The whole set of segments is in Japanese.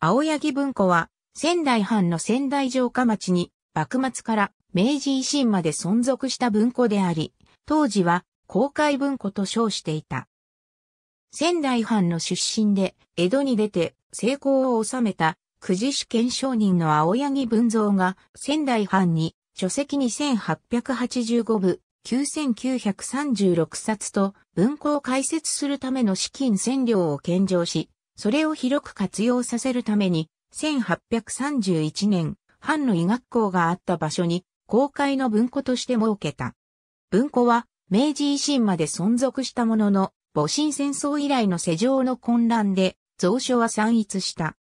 青柳文庫は、仙台藩の仙台城下町に、幕末から明治維新まで存続した文庫であり、当時は公開文庫と称していた。仙台藩の出身で、江戸に出て成功を収めた、久慈主権商人の青柳文蔵が、仙台藩に、書籍2885部、9936冊と、文庫を解説するための資金占領を献上し、それを広く活用させるために、1831年、藩の医学校があった場所に、公開の文庫として設けた。文庫は、明治維新まで存続したものの、戊辰戦争以来の世情の混乱で、蔵書は散逸した。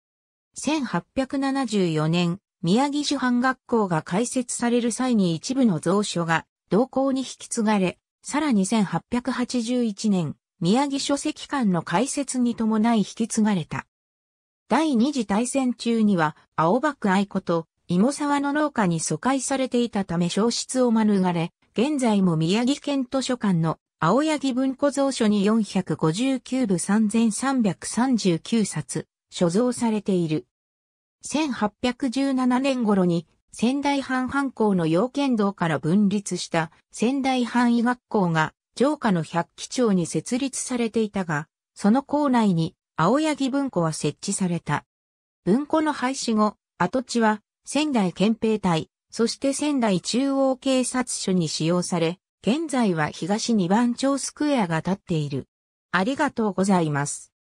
1874年、宮城主藩学校が開設される際に一部の蔵書が同校に引き継がれ、さらに1881年、宮城書籍館の開設に伴い引き継がれた。第二次大戦中には青葉区愛子と芋沢の農家に疎開されていたため消失を免れ、現在も宮城県図書館の青柳文庫蔵書に459部3339冊所蔵されている。1817年頃に仙台藩藩校の要件道から分立した仙台藩医学校が城下の百鬼町に設立されていたが、その校内に青柳文庫は設置された。文庫の廃止後、跡地は仙台憲兵隊、そして仙台中央警察署に使用され、現在は東二番町スクエアが建っている。ありがとうございます。